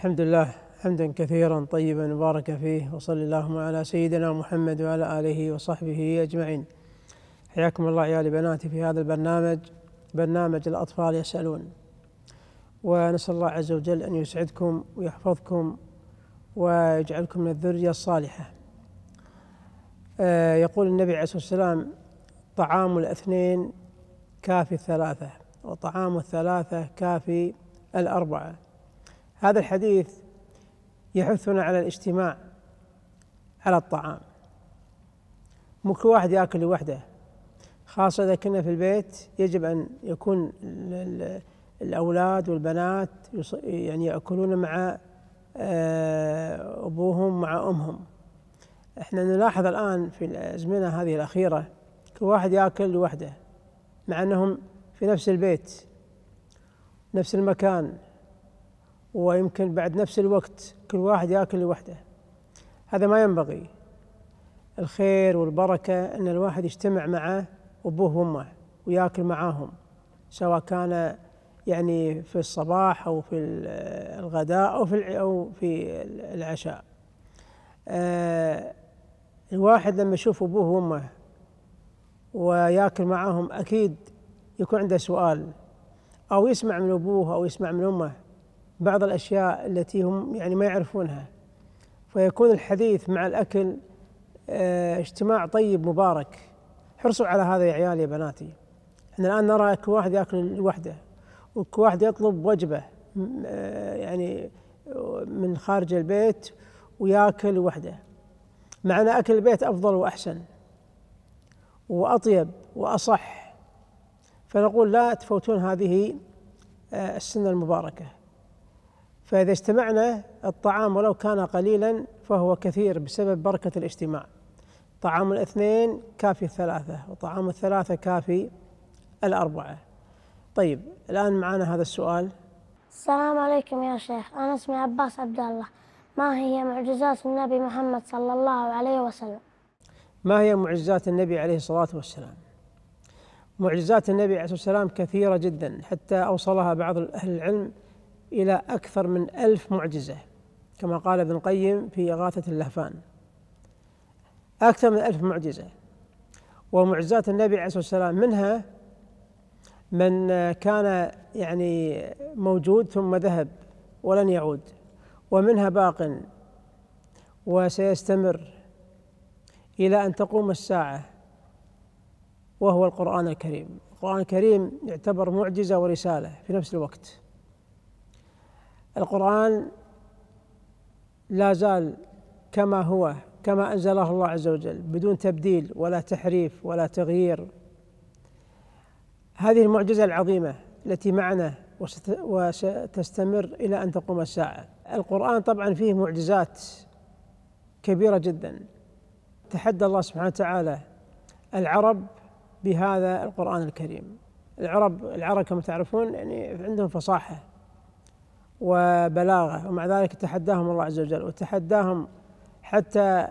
الحمد لله حمدا كثيرا طيبا مباركا فيه وصلى اللهم على سيدنا محمد وعلى اله وصحبه اجمعين. حياكم الله عيالي بناتي في هذا البرنامج برنامج الاطفال يسالون. ونسال الله عز وجل ان يسعدكم ويحفظكم ويجعلكم من الذريه الصالحه. آه، يقول النبي عليه الصلاه والسلام طعام الاثنين كافي الثلاثه وطعام الثلاثه كافي الاربعه. هذا الحديث يحثنا على الاجتماع على الطعام مو كل واحد ياكل لوحده خاصة إذا كنا في البيت يجب أن يكون الأولاد والبنات يعني يأكلون مع آه، أبوهم مع أمهم احنا نلاحظ الآن في الأزمنة هذه الأخيرة كل واحد ياكل لوحده مع أنهم في نفس البيت نفس المكان ويمكن بعد نفس الوقت كل واحد ياكل لوحده هذا ما ينبغي الخير والبركه ان الواحد يجتمع مع ابوه وامه وياكل معاهم سواء كان يعني في الصباح او في الغداء او في او في العشاء آه، الواحد لما يشوف ابوه وامه وياكل معاهم اكيد يكون عنده سؤال او يسمع من ابوه او يسمع من امه بعض الأشياء التي هم يعني ما يعرفونها فيكون الحديث مع الأكل آه، اجتماع طيب مبارك حرصوا على هذا يا عيالي يا بناتي احنا الآن نرى كل واحد يأكل لوحده وكل واحد يطلب وجبة آه، يعني من خارج البيت وياكل وحده مع أن أكل البيت أفضل وأحسن وأطيب وأصح فنقول لا تفوتون هذه آه، السنة المباركة فإذا اجتمعنا الطعام ولو كان قليلا فهو كثير بسبب بركة الاجتماع طعام الاثنين كافي الثلاثة وطعام الثلاثة كافي الأربعة طيب الآن معنا هذا السؤال السلام عليكم يا شيخ أنا اسمي عباس عبد الله ما هي معجزات النبي محمد صلى الله عليه وسلم ما هي معجزات النبي عليه الصلاة والسلام معجزات النبي عليه الصلاة والسلام كثيرة جدا حتى أوصلها بعض أهل العلم إلى أكثر من ألف معجزة كما قال ابن القيم في إغاثة اللهفان أكثر من ألف معجزة ومعجزات النبي عليه الصلاة والسلام منها من كان يعني موجود ثم ذهب ولن يعود ومنها باق وسيستمر إلى أن تقوم الساعة وهو القرآن الكريم القرآن الكريم يعتبر معجزة ورسالة في نفس الوقت القرآن لا زال كما هو كما أنزله الله عز وجل بدون تبديل ولا تحريف ولا تغيير هذه المعجزة العظيمة التي معنا وستستمر إلى أن تقوم الساعة القرآن طبعا فيه معجزات كبيرة جدا تحدى الله سبحانه وتعالى العرب بهذا القرآن الكريم العرب العرب كما تعرفون يعني عندهم فصاحة وبلاغه ومع ذلك تحداهم الله عز وجل وتحداهم حتى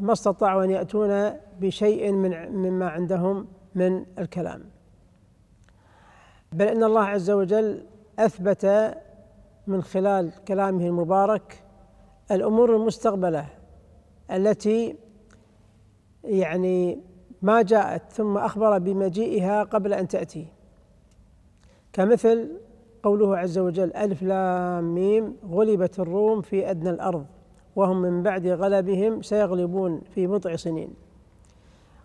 ما استطاعوا ان ياتون بشيء من مما عندهم من الكلام بل ان الله عز وجل اثبت من خلال كلامه المبارك الامور المستقبله التي يعني ما جاءت ثم اخبر بمجيئها قبل ان تاتي كمثل قوله عز وجل ألف لام ميم غلبت الروم في أدنى الأرض وهم من بعد غلبهم سيغلبون في بضع سنين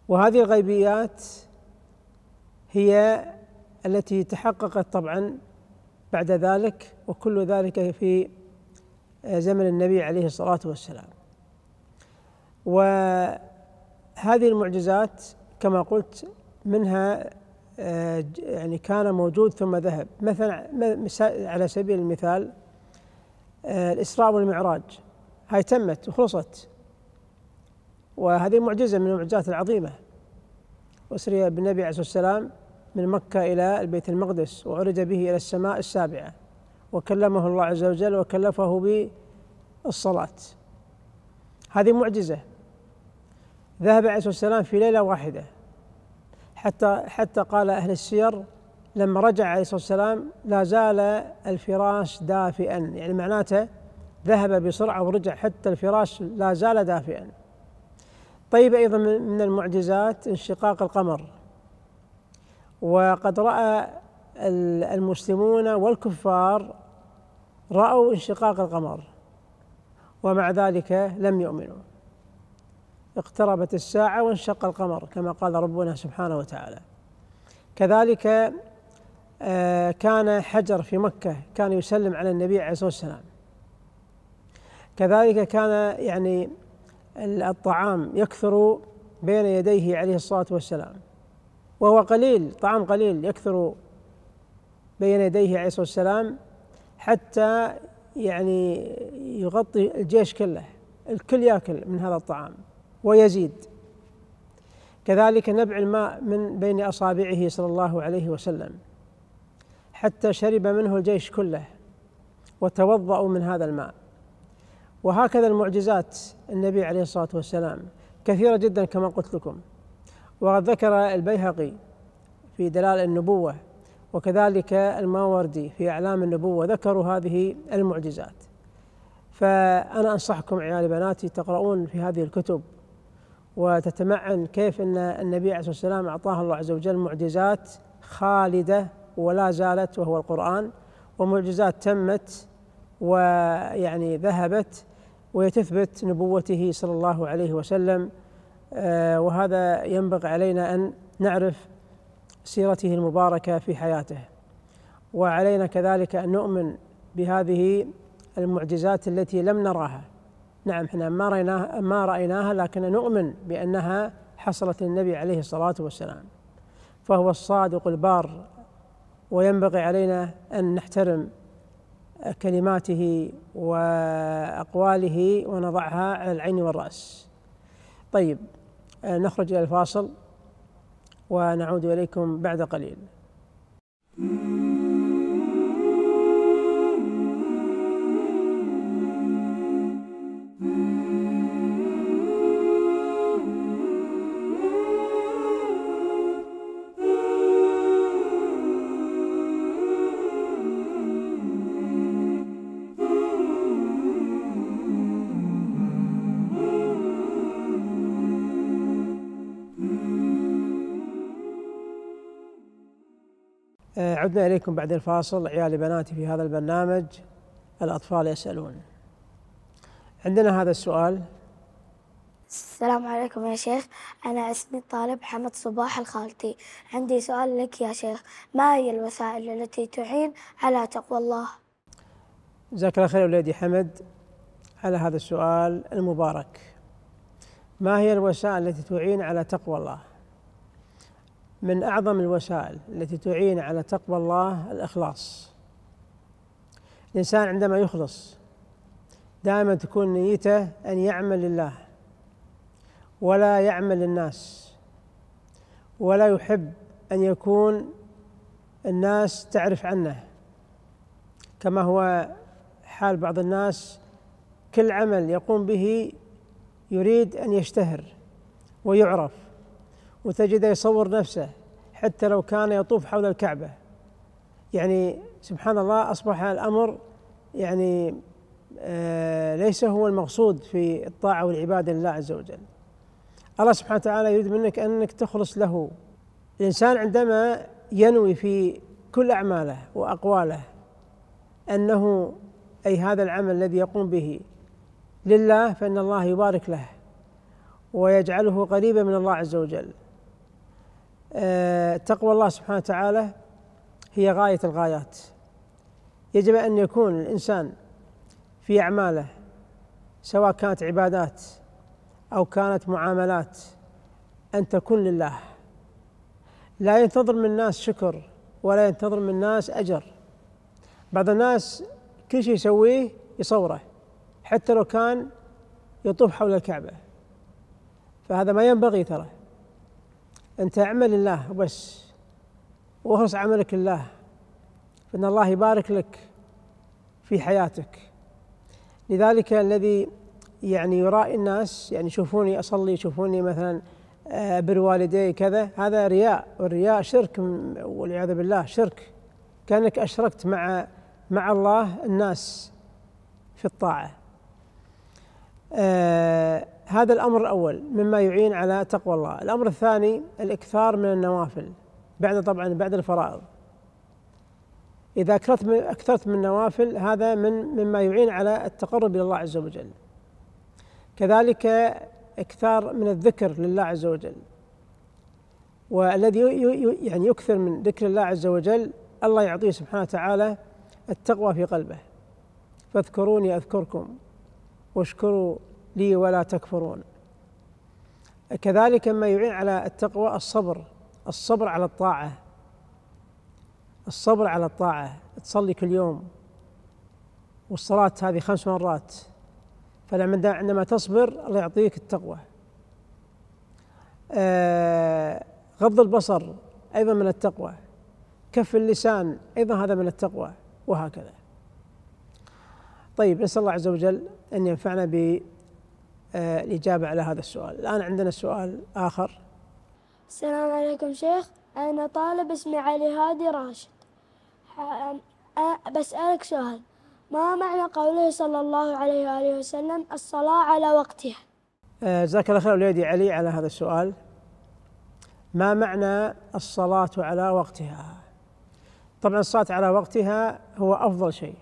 وهذه الغيبيات هي التي تحققت طبعا بعد ذلك وكل ذلك في زمن النبي عليه الصلاة والسلام وهذه المعجزات كما قلت منها آه، يعني كان موجود ثم ذهب مثلا على سبيل المثال آه، الإسراء والمعراج هاي تمت وخلصت وهذه معجزة من المعجزات العظيمة أسري بالنبي عليه الصلاة والسلام من مكة إلى البيت المقدس وعرج به إلى السماء السابعة وكلمه الله عز وجل وكلفه بالصلاة هذه معجزة ذهب عليه الصلاة والسلام في ليلة واحدة حتى حتى قال أهل السير لما رجع عليه الصلاة والسلام لا زال الفراش دافئا يعني معناته ذهب بسرعة ورجع حتى الفراش لا زال دافئا طيب أيضا من المعجزات انشقاق القمر وقد رأى المسلمون والكفار رأوا انشقاق القمر ومع ذلك لم يؤمنوا اقتربت الساعة وانشق القمر كما قال ربنا سبحانه وتعالى كذلك آه، كان حجر في مكة كان يسلم على النبي عليه الصلاة والسلام كذلك كان يعني الطعام يكثر بين يديه عليه الصلاة والسلام وهو قليل طعام قليل يكثر بين يديه عليه الصلاة والسلام حتى يعني يغطي الجيش كله الكل ياكل من هذا الطعام ويزيد كذلك نبع الماء من بين اصابعه صلى الله عليه وسلم حتى شرب منه الجيش كله وتوضأوا من هذا الماء وهكذا المعجزات النبي عليه الصلاه والسلام كثيره جدا كما قلت لكم وقد ذكر البيهقي في دلال النبوه وكذلك الماوردي في اعلام النبوه ذكروا هذه المعجزات فانا انصحكم عيالي بناتي تقرؤون في هذه الكتب وتتمعن كيف ان النبي عليه الصلاه والسلام اعطاه الله عز وجل معجزات خالده ولا زالت وهو القران ومعجزات تمت ويعني ذهبت ويتثبت نبوته صلى الله عليه وسلم آه، وهذا ينبغي علينا ان نعرف سيرته المباركه في حياته وعلينا كذلك ان نؤمن بهذه المعجزات التي لم نراها نعم احنا ما رأيناها ما رأيناها لكن نؤمن بأنها حصلت للنبي عليه الصلاة والسلام فهو الصادق البار وينبغي علينا أن نحترم كلماته وأقواله ونضعها على العين والرأس طيب نخرج إلى الفاصل ونعود إليكم بعد قليل عدنا إليكم بعد الفاصل عيالي بناتي في هذا البرنامج الأطفال يسألون عندنا هذا السؤال السلام عليكم يا شيخ أنا اسمي الطالب حمد صباح الخالتي عندي سؤال لك يا شيخ ما هي الوسائل التي تعين على تقوى الله جزاك الله خير ولادي حمد على هذا السؤال المبارك ما هي الوسائل التي تعين على تقوى الله من أعظم الوسائل التي تعين على تقوى الله الإخلاص الإنسان عندما يخلص دائما تكون نيته أن يعمل لله ولا يعمل للناس ولا يحب أن يكون الناس تعرف عنه كما هو حال بعض الناس كل عمل يقوم به يريد أن يشتهر ويعرف وتجده يصور نفسه حتى لو كان يطوف حول الكعبة يعني سبحان الله أصبح الأمر يعني آه، ليس هو المقصود في الطاعة والعبادة لله عز وجل الله سبحانه وتعالى يريد منك أنك تخلص له الإنسان عندما ينوي في كل أعماله وأقواله أنه أي هذا العمل الذي يقوم به لله فإن الله يبارك له ويجعله قريبا من الله عز وجل آه، تقوى الله سبحانه وتعالى هي غاية الغايات يجب أن يكون الإنسان في أعماله سواء كانت عبادات أو كانت معاملات أن تكون لله لا ينتظر من الناس شكر ولا ينتظر من الناس أجر بعض الناس كل شيء يسويه يصوره حتى لو كان يطوف حول الكعبة فهذا ما ينبغي ترى أنت اعمل الله بس واخلص عملك لله فإن الله يبارك لك في حياتك لذلك الذي يعني يرائي الناس يعني يشوفوني أصلي يشوفوني مثلا آه، بر والدي كذا هذا رياء والرياء شرك والعياذ بالله شرك كانك اشركت مع مع الله الناس في الطاعه آه هذا الأمر الأول مما يعين على تقوى الله الأمر الثاني الإكثار من النوافل بعد طبعا بعد الفرائض إذا أكثرت من, أكثرت من النوافل هذا من مما يعين على التقرب إلى الله عز وجل كذلك إكثار من الذكر لله عز وجل والذي يعني يكثر من ذكر الله عز وجل الله يعطيه سبحانه وتعالى التقوى في قلبه فاذكروني أذكركم واشكروا لي ولا تكفرون كذلك ما يعين على التقوى الصبر الصبر على الطاعة الصبر على الطاعة تصلي كل يوم والصلاة هذه خمس مرات فلما عندما تصبر الله يعطيك التقوى آه غض البصر أيضا من التقوى كف اللسان أيضا هذا من التقوى وهكذا طيب نسأل الله عز وجل أن ينفعنا ب آه، الإجابة على هذا السؤال الآن عندنا سؤال آخر السلام عليكم شيخ أنا طالب اسمي علي هادي راشد بسألك سؤال ما معنى قوله صلى الله عليه وآله وسلم الصلاة على وقتها آه، جزاك الله خير وليدي علي على هذا السؤال ما معنى الصلاة على وقتها طبعا الصلاة على وقتها هو أفضل شيء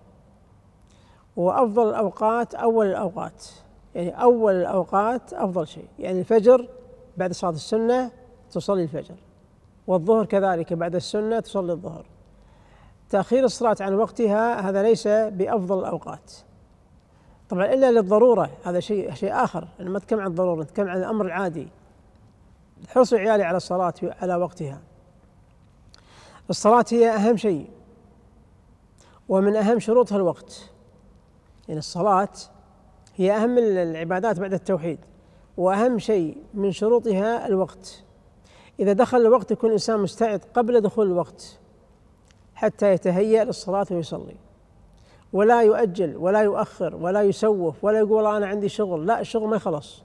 وأفضل الأوقات أول الأوقات يعني أول الأوقات أفضل شيء يعني الفجر بعد صلاة السنة تصلي الفجر والظهر كذلك بعد السنة تصلي الظهر تأخير الصلاة عن وقتها هذا ليس بأفضل الأوقات طبعا إلا للضرورة هذا شيء شيء آخر أنا يعني ما أتكلم عن الضرورة أتكلم عن الأمر العادي حرص عيالي على الصلاة على وقتها الصلاة هي أهم شيء ومن أهم شروطها الوقت يعني الصلاة هي أهم العبادات بعد التوحيد وأهم شيء من شروطها الوقت إذا دخل الوقت يكون الإنسان مستعد قبل دخول الوقت حتى يتهيأ للصلاة ويصلي ولا يؤجل ولا يؤخر ولا يسوف ولا يقول أنا عندي شغل لا الشغل ما يخلص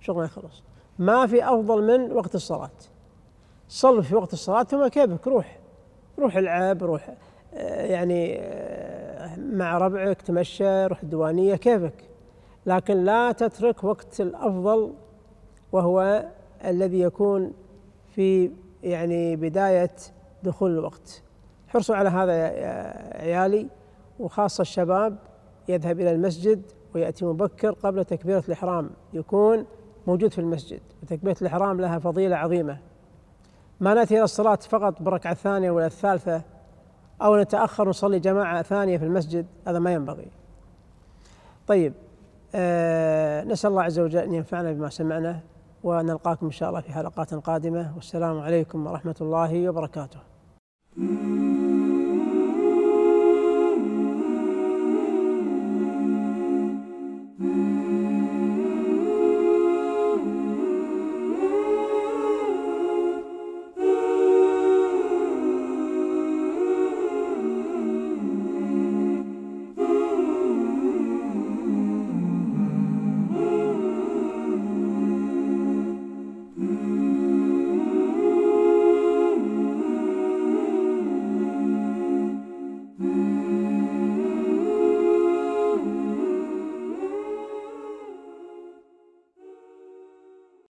الشغل ما يخلص ما في أفضل من وقت الصلاة صل في وقت الصلاة ثم كيفك روح روح العب روح آه، يعني آه، مع ربعك تمشى روح الديوانية كيفك لكن لا تترك وقت الأفضل وهو الذي يكون في يعني بداية دخول الوقت حرصوا على هذا يا عيالي وخاصة الشباب يذهب إلى المسجد ويأتي مبكر قبل تكبيرة الإحرام يكون موجود في المسجد وتكبيرة الإحرام لها فضيلة عظيمة ما نأتي إلى الصلاة فقط بالركعة الثانية ولا الثالثة أو نتأخر ونصلي جماعة ثانية في المسجد هذا ما ينبغي طيب آه، نسأل الله عز وجل أن ينفعنا بما سمعنا ونلقاكم إن شاء الله في حلقات قادمة والسلام عليكم ورحمة الله وبركاته